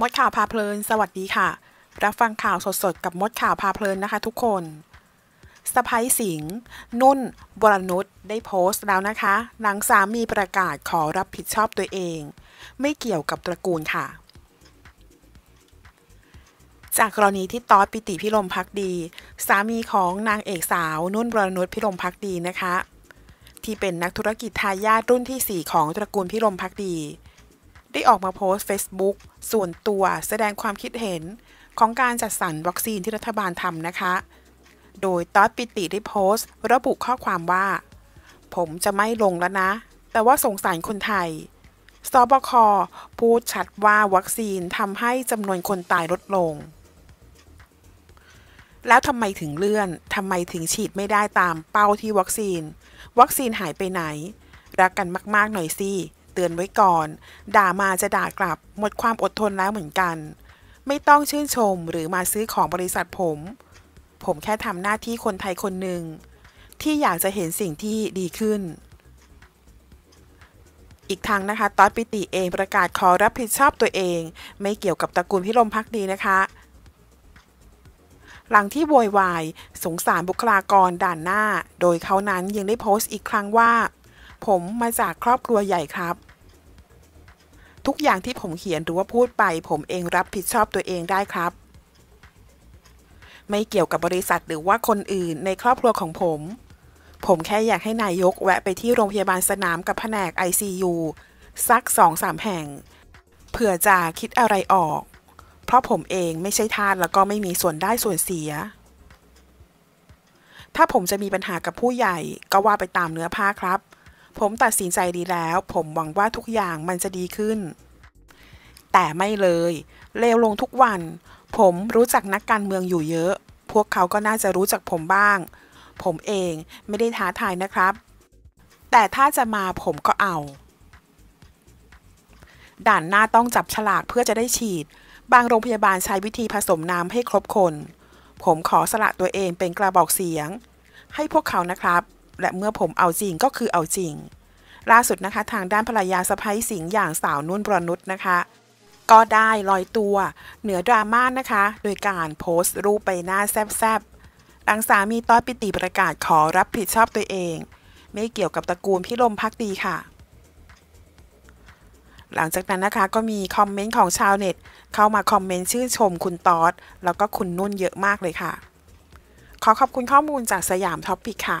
มดข่าวพาเพลินสวัสดีค่ะ รับฟังข่าวสดๆ กับมดข่าวพาเพลินนะคะทุกคนสไพสิงนุ่นบรนุษได้โพสต์แล้วนะคะหลังสามีประกาศขอรับผิดชอบตัวเอง ไม่เกี่ยวกับตระกูลค่ะ จากกรณีที่ตอสปิติพิรมพักดี สามีของนางเอกสาวนุ่นบรนุษพิรมพักดีนะคะ ที่เป็นนักธุรกิจทายาทรุ่นที่ 4 ของตระกูลพิรมพักดีได้ออกมาโพสต์ Facebook ส่วนตัวแสดงความคิดเห็นของการจัดสรรวัคซีนที่รัฐบาลทำนะคะ โดยต๊อดปิติได้โพสต์ ระบุข้อความว่า ผมจะไม่ลงแล้วนะ แต่ว่าสงสารคนไทยสบคพูดชัดว่าวัคซีนทำให้จำนวนคนตายลดลง แล้วทำไมถึงเลื่อนทำไมถึงฉีดไม่ได้ตามเป้าที่วัคซีน วัคซีนหายไปไหนรักกันมากๆหน่อยสิเตือนไว้ก่อน ด่ามาจะด่ากลับ หมดความอดทนแล้วเหมือนกัน ไม่ต้องชื่นชมหรือมาซื้อของบริษัทผม ผมแค่ทำหน้าที่คนไทยคนหนึ่งที่อยากจะเห็นสิ่งที่ดีขึ้น อีกทางนะคะตอนปิติเองประกาศขอรับผิดชอบตัวเอง ไม่เกี่ยวกับตระกูลพิรมพักดีนะคะ หลังที่โวยวายสงสารบุคลากรด่านหน้า โดยเขานั้นยังได้โพสต์อีกครั้งว่า ผมมาจากครอบครัวใหญ่ครับทุกอย่างที่ผมเขียน หรือว่าพูดไป ผมเองรับผิดชอบตัวเองได้ครับ ไม่เกี่ยวกับบริษัทหรือว่าคนอื่นในครอบครัวของผม ผมแค่อยากให้นายกแวะไปที่โรงพยาบาลสนามกับแผนก ICU สักสองสามแห่งเผื่อจะคิดอะไรออก เพราะผมเองไม่ใช่ทาสแล้วก็ไม่มีส่วนได้ส่วนเสีย ถ้าผมจะมีปัญหากับผู้ใหญ่ก็ว่าไปตามเนื้อผ้าครับผมตัดสินใจดีแล้ว ผมหวังว่าทุกอย่างมันจะดีขึ้น แต่ไม่เลยเลวลงทุกวัน ผมรู้จักนักการเมืองอยู่เยอะ พวกเขาก็น่าจะรู้จักผมบ้าง ผมเองไม่ได้ท้าทายนะครับ แต่ถ้าจะมาผมก็เอา ด่านหน้าต้องจับฉลากเพื่อจะได้ฉีด บางโรงพยาบาลใช้วิธีผสมน้ำให้ครบคน ผมขอสละตัวเองเป็นกระบอกเสียง ให้พวกเขานะครับและเมื่อผมเอาจริงก็คือเอาจริง ล่าสุดนะคะทางด้านภรรยาสะพ้ยสิงห์อย่างสาวนุ่นบรนุษนะคะ ก็ได้ลอยตัว เหนือดราม่านะคะ โดยการโพสต์รูปใบหน้าแซบๆ หลังสามีต้อยปิติประกาศขอรับผิดชอบตัวเอง ไม่เกี่ยวกับตระกูลพิลมพักดีค่ะ หลังจากนั้นนะคะก็มีคอมเมนต์ของชาวเน็ต เข้ามาคอมเมนต์ชื่นชมคุณตอดแล้วก็คุณนุ่นเยอะมากเลยค่ะ ขอขอบคุณข้อมูลจากสยามท็อปปิกค่ะ